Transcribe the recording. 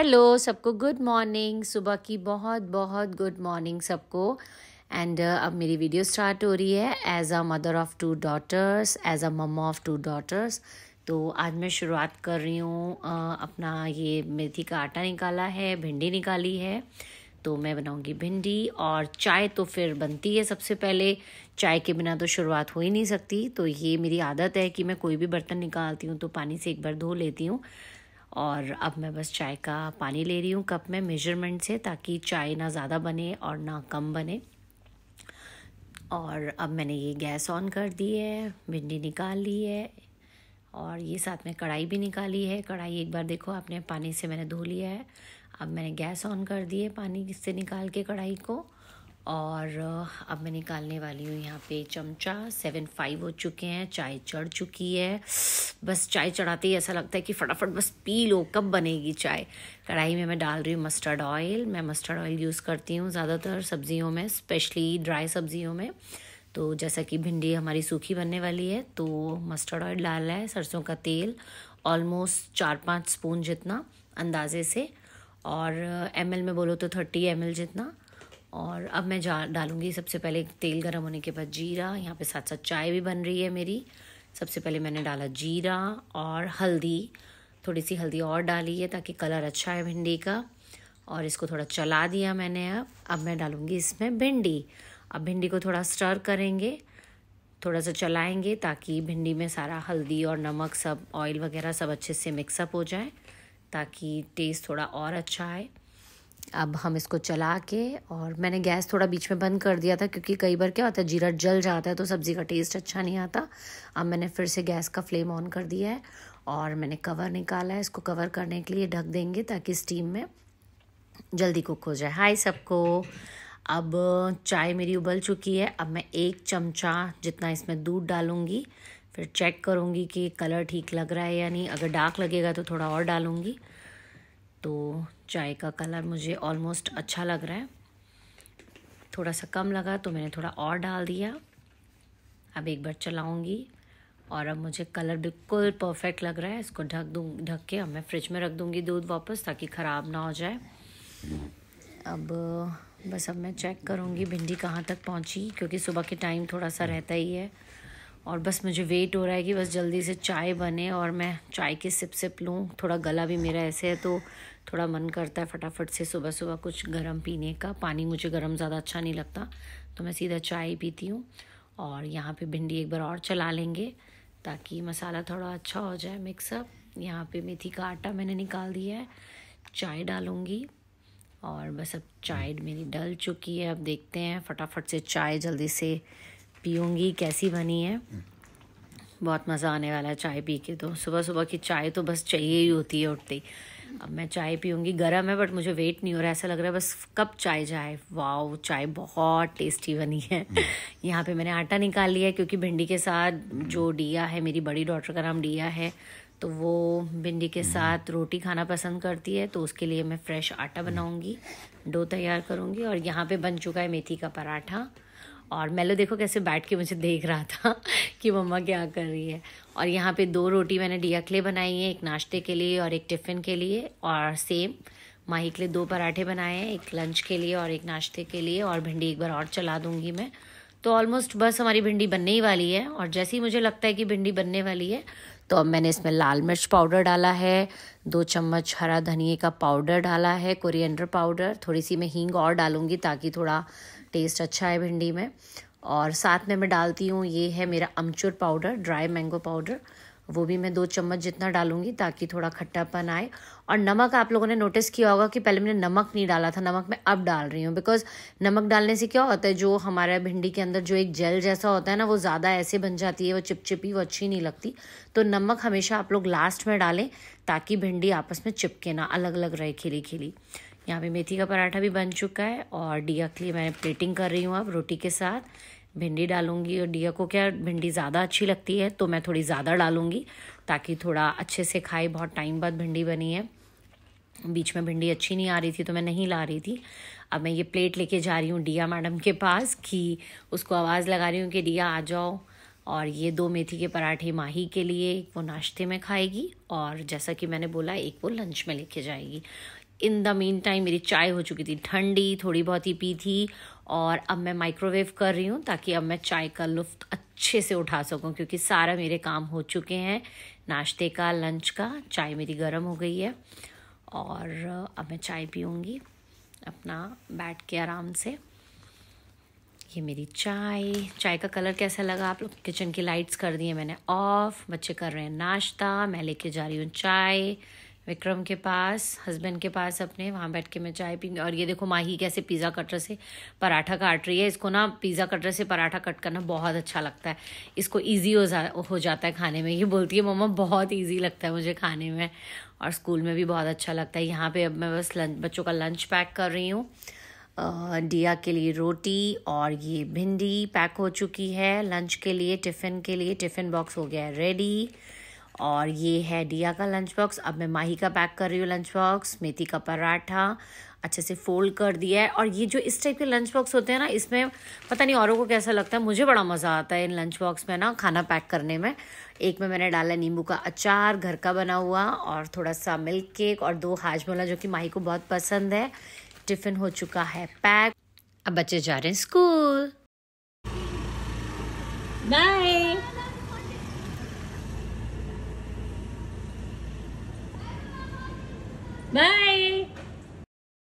Hello सबको good morning सुबह की बहुत बहुत गुड मॉर्निंग सबको एंड uh, अब मेरी वीडियो स्टार्ट हो रही है as a mother of two daughters as a mama of two daughters तो आज मैं शुरुआत कर रही हूँ uh, अपना ये मेथी का आटा निकाला है भिंडी निकाली है तो मैं बनाऊँगी भिंडी और चाय तो फिर बनती है सबसे पहले चाय के बिना तो शुरुआत हो ही नहीं सकती तो ये मेरी आदत है कि मैं कोई भी बर्तन निकालती हूँ तो पानी से एक बार धो लेती हूँ और अब मैं बस चाय का पानी ले रही हूँ कप में मेजरमेंट से ताकि चाय ना ज़्यादा बने और ना कम बने और अब मैंने ये गैस ऑन कर दी है भिंडी निकाल ली है और ये साथ में कढ़ाई भी निकाली है कढ़ाई एक बार देखो आपने पानी से मैंने धो लिया है अब मैंने गैस ऑन कर दी है पानी से निकाल के कढ़ाई को और अब मैं निकालने वाली हूँ यहाँ पे चमचा सेवन फाइव हो चुके हैं चाय चढ़ चुकी है बस चाय चढ़ाते ही ऐसा लगता है कि फटाफट बस पी लो कब बनेगी चाय कढ़ाई में मैं डाल रही हूँ मस्टर्ड ऑयल मैं मस्टर्ड ऑयल यूज़ करती हूँ ज़्यादातर सब्जियों में स्पेशली ड्राई सब्जियों में तो जैसा कि भिंडी हमारी सूखी बनने वाली है तो मस्टर्ड ऑयल डाला है सरसों का तेल ऑलमोस्ट चार पाँच स्पून जितना अंदाजे से और एम में बोलो तो थर्टी एम जितना और अब मैं जा डालूँगी सबसे पहले तेल गर्म होने के बाद जीरा यहाँ पे साथ साथ चाय भी बन रही है मेरी सबसे पहले मैंने डाला जीरा और हल्दी थोड़ी सी हल्दी और डाली है ताकि कलर अच्छा है भिंडी का और इसको थोड़ा चला दिया मैंने अब अब मैं डालूँगी इसमें भिंडी अब भिंडी को थोड़ा स्टर करेंगे थोड़ा सा चलाएंगे ताकि भिंडी में सारा हल्दी और नमक सब ऑयल वगैरह सब अच्छे से मिक्सअप हो जाए ताकि टेस्ट थोड़ा और अच्छा आए अब हम इसको चला के और मैंने गैस थोड़ा बीच में बंद कर दिया था क्योंकि कई बार क्या होता है जीरा जल जाता है तो सब्ज़ी का टेस्ट अच्छा नहीं आता अब मैंने फिर से गैस का फ्लेम ऑन कर दिया है और मैंने कवर निकाला है इसको कवर करने के लिए ढक देंगे ताकि स्टीम में जल्दी कुक हो जाए हाय सबको अब चाय मेरी उबल चुकी है अब मैं एक चमचा जितना इसमें दूध डालूँगी फिर चेक करूँगी कि कलर ठीक लग रहा है या नहीं अगर डार्क लगेगा तो थोड़ा और डालूँगी तो चाय का कलर मुझे ऑलमोस्ट अच्छा लग रहा है थोड़ा सा कम लगा तो मैंने थोड़ा और डाल दिया अब एक बार चलाऊंगी और अब मुझे कलर बिल्कुल परफेक्ट लग रहा है इसको ढक दूँ ढक के अब मैं फ्रिज में रख दूँगी दूध वापस ताकि ख़राब ना हो जाए अब बस अब मैं चेक करूँगी भिंडी कहाँ तक पहुँची क्योंकि सुबह के टाइम थोड़ा सा रहता ही है और बस मुझे वेट हो रहा है कि बस जल्दी से चाय बने और मैं चाय के सिप सिप लूँ थोड़ा गला भी मेरा ऐसे है तो थोड़ा मन करता है फटाफट से सुबह सुबह कुछ गर्म पीने का पानी मुझे गर्म ज़्यादा अच्छा नहीं लगता तो मैं सीधा चाय पीती हूँ और यहाँ पे भिंडी एक बार और चला लेंगे ताकि मसाला थोड़ा अच्छा हो जाए मिक्सअप यहाँ पे मेथी का आटा मैंने निकाल दिया है चाय डालूँगी और बस अब चाय मेरी डल चुकी है अब देखते हैं फटाफट से चाय जल्दी से पीऊँगी कैसी बनी है बहुत मज़ा आने वाला है चाय पी के तो सुबह सुबह की चाय तो बस चाहिए ही होती है उठती अब मैं चाय पीऊँगी गर्म है बट मुझे वेट नहीं हो रहा है ऐसा लग रहा है बस कब चाय जाए वाओ चाय बहुत टेस्टी बनी है हम्म। यहाँ पे मैंने आटा निकाल लिया है क्योंकि भिंडी के साथ जो डिया है मेरी बड़ी डॉटर का नाम डिया है तो वो भिंडी के हम्म। साथ रोटी खाना पसंद करती है तो उसके लिए मैं फ्रेश आटा बनाऊँगी डो तैयार करूँगी और यहाँ पे बन चुका है मेथी का पराठा और मेलो देखो कैसे बैठ के मुझे देख रहा था कि मम्मा क्या कर रही है और यहाँ पे दो रोटी मैंने डिया के लिए बनाई है एक नाश्ते के लिए और एक टिफ़िन के लिए और सेम माही के लिए दो पराठे बनाए हैं एक लंच के लिए और एक नाश्ते के लिए और भिंडी एक बार और चला दूँगी मैं तो ऑलमोस्ट बस हमारी भिंडी बनने ही वाली है और जैसे ही मुझे लगता है कि भिंडी बनने वाली है तो अब मैंने इसमें लाल मिर्च पाउडर डाला है दो चम्मच हरा धनिए का पाउडर डाला है कोरिएंडर पाउडर थोड़ी सी मैं हींग और डालूंगी ताकि थोड़ा टेस्ट अच्छा है भिंडी में और साथ में मैं डालती हूँ ये है मेरा amchur powder dry mango powder वो भी मैं दो चम्मच जितना डालूंगी ताकि थोड़ा खट्टापन आए और नमक आप लोगों ने नोटिस किया होगा कि पहले मैंने नमक नहीं डाला था नमक मैं अब डाल रही हूँ बिकॉज नमक डालने से क्या होता है जो हमारे भिंडी के अंदर जो एक जेल जैसा होता है ना वो ज़्यादा ऐसे बन जाती है वो चिपचिपी वो अच्छी नहीं लगती तो नमक हमेशा आप लोग लास्ट में डालें ताकि भिंडी आपस में चिपके ना अलग अलग रहे खिली खिली यहाँ पे मेथी का पराठा भी बन चुका है और डिया के लिए मैं प्लेटिंग कर रही हूँ अब रोटी के साथ भिंडी डालूंगी और डिया को क्या भिंडी ज़्यादा अच्छी लगती है तो मैं थोड़ी ज़्यादा डालूंगी ताकि थोड़ा अच्छे से खाए बहुत टाइम बाद भिंडी बनी है बीच में भिंडी अच्छी नहीं आ रही थी तो मैं नहीं ला रही थी अब मैं ये प्लेट लेके जा रही हूँ डिया मैडम के पास कि उसको आवाज़ लगा रही हूँ कि डिया आ जाओ और ये दो मेथी के पराठे माही के लिए एक वो नाश्ते में खाएगी और जैसा कि मैंने बोला एक वो लंच में लेके जाएगी इन द मेन टाइम मेरी चाय हो चुकी थी ठंडी थोड़ी बहुत ही पी थी और अब मैं माइक्रोवेव कर रही हूँ ताकि अब मैं चाय का लुफ्त अच्छे से उठा सकूँ क्योंकि सारा मेरे काम हो चुके हैं नाश्ते का लंच का चाय मेरी गर्म हो गई है और अब मैं चाय पीऊँगी अपना बैठ के आराम से ये मेरी चाय चाय का कलर कैसा लगा आप लोग किचन की लाइट्स कर दिए मैंने ऑफ बच्चे कर रहे हैं नाश्ता मैं लेके जा रही हूँ चाय विक्रम के पास हस्बैंड के पास अपने वहाँ बैठ के मैं चाय पी और ये देखो माही कैसे पिज़्ज़ा कटर से पराठा काट रही है इसको ना पिज़्ज़ा कटर से पराठा कट करना बहुत अच्छा लगता है इसको ईजी हो, जा, हो जाता है खाने में ये बोलती है मम्मा बहुत ईजी लगता है मुझे खाने में और स्कूल में भी बहुत अच्छा लगता है यहाँ पर अब मैं बस लंच बच्चों का लंच पैक कर रही हूँ डिया के लिए रोटी और ये भिंडी पैक हो चुकी है लंच के लिए टिफ़िन के लिए टिफ़िन बॉक्स हो गया है रेडी और ये है डिया का लंच बॉक्स अब मैं माही का पैक कर रही हूँ लंच बॉक्स मेथी का पराठा अच्छे से फोल्ड कर दिया है और ये जो इस टाइप के लंच बॉक्स होते हैं ना इसमें पता नहीं औरों को कैसा लगता है मुझे बड़ा मज़ा आता है इन लंच बॉक्स में ना खाना पैक करने में एक में मैंने डाला नींबू का अचार घर का बना हुआ और थोड़ा सा मिल्क केक और दो हाजमोला जो कि माही को बहुत पसंद है टिफ़िन हो चुका है पैक अब बच्चे जा रहे हैं स्कूल बाय Bye!